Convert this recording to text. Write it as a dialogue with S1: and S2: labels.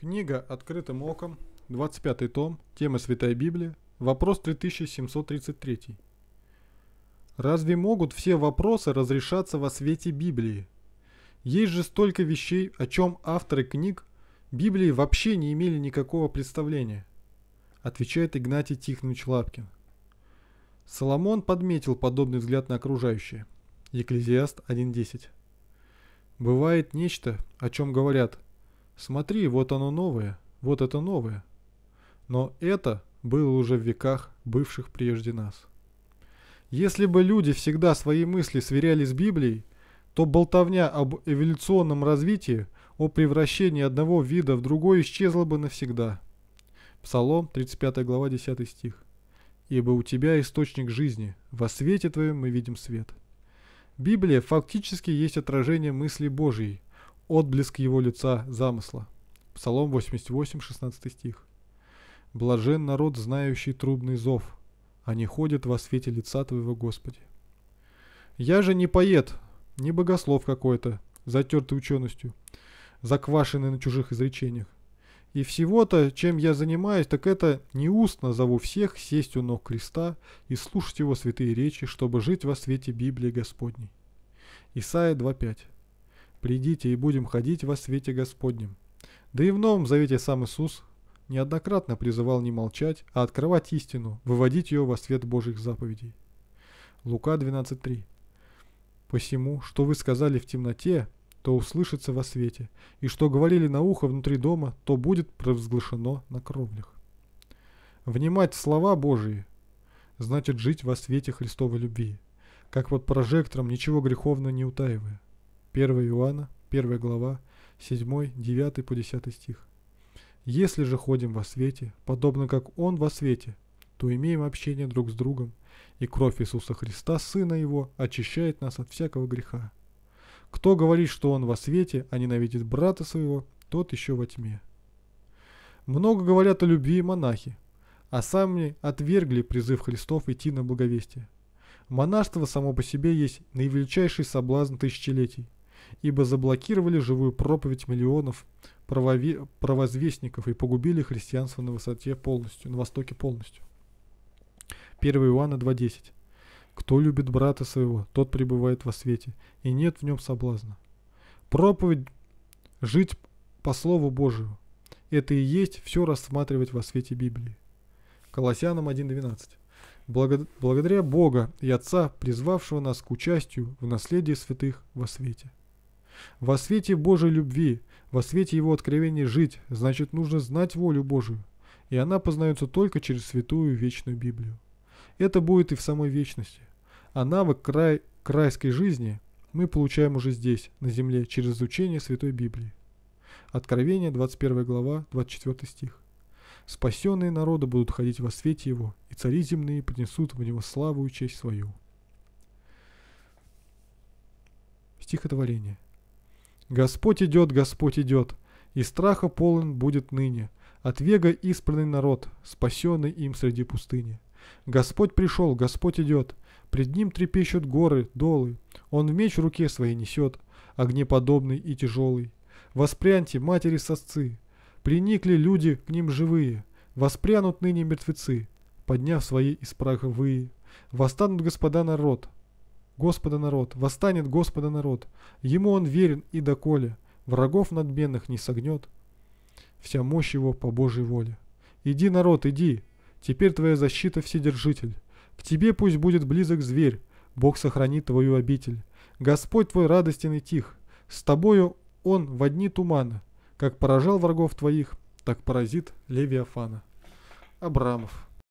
S1: Книга «Открытым оком», 25 том, тема Святой Библии, вопрос 3733. Разве могут все вопросы разрешаться во свете Библии? Есть же столько вещей, о чем авторы книг Библии вообще не имели никакого представления, отвечает Игнатий Тихонович Лапкин. Соломон подметил подобный взгляд на окружающее. Екклезиаст 1.10. Бывает нечто, о чем говорят – Смотри, вот оно новое, вот это новое. Но это было уже в веках, бывших прежде нас. Если бы люди всегда свои мысли сверяли с Библией, то болтовня об эволюционном развитии, о превращении одного вида в другой исчезла бы навсегда. Псалом 35 глава 10 стих. «Ибо у тебя источник жизни, во свете твоем мы видим свет». Библия фактически есть отражение мысли Божьей – отблеск его лица замысла. Псалом 88, 16 стих. «Блажен народ, знающий трубный зов, они а ходят во свете лица Твоего Господи». Я же не поэт, не богослов какой-то, затертый ученостью, заквашенный на чужих изречениях. И всего-то, чем я занимаюсь, так это не устно зову всех сесть у ног креста и слушать его святые речи, чтобы жить во свете Библии Господней. Исаия 2.5 Придите и будем ходить во свете Господнем. Да и в Новом Завете сам Иисус неоднократно призывал не молчать, а открывать истину, выводить ее во свет Божьих заповедей. Лука 12.3 «Посему, что вы сказали в темноте, то услышится во свете, и что говорили на ухо внутри дома, то будет провозглашено на кровлях». Внимать слова Божии значит жить во свете Христовой любви, как под прожектором, ничего греховного не утаивая. 1 Иоанна, 1 глава, 7, 9 по 10 стих. «Если же ходим во свете, подобно как Он во свете, то имеем общение друг с другом, и кровь Иисуса Христа, Сына Его, очищает нас от всякого греха. Кто говорит, что он во свете, а ненавидит брата своего, тот еще во тьме. Много говорят о любви монахи, а сами отвергли призыв Христов идти на благовестие. Монашество само по себе есть наивеличайший соблазн тысячелетий – ибо заблокировали живую проповедь миллионов правове... правозвестников и погубили христианство на высоте полностью, на востоке полностью. 1 Иоанна 2.10 «Кто любит брата своего, тот пребывает во свете, и нет в нем соблазна». Проповедь «Жить по Слову Божию» – это и есть все рассматривать во свете Библии. Колоссянам 1.12 благодаря Бога и Отца, призвавшего нас к участию в наследии святых во свете. Во свете Божьей любви, во свете Его откровения жить, значит нужно знать волю Божию. И она познается только через святую вечную Библию. Это будет и в самой вечности. А навык край, к райской жизни мы получаем уже здесь, на земле, через изучение Святой Библии. Откровение, 21 глава, 24 стих. Спасенные народы будут ходить во свете Его, и цари земные принесут в Него славу и честь свою. Стихотворение. Господь идет, Господь идет, и страха полон будет ныне, от вега избранный народ, спасенный им среди пустыни. Господь пришел, Господь идет, пред ним трепещут горы, долы, он в меч в руке своей несет, огнеподобный и тяжелый. Воспряньте, матери сосцы, приникли люди к ним живые, воспрянут ныне мертвецы, подняв свои из праха выи. Восстанут господа народ, Господа народ, восстанет Господа народ, ему он верен и доколе, врагов надменных не согнет. Вся мощь его по Божьей воле. Иди, народ, иди, теперь твоя защита вседержитель. К тебе пусть будет близок зверь, Бог сохранит твою обитель. Господь твой радостен и тих, с тобою он в одни тумана, как поражал врагов твоих, так поразит Левиафана. Абрамов.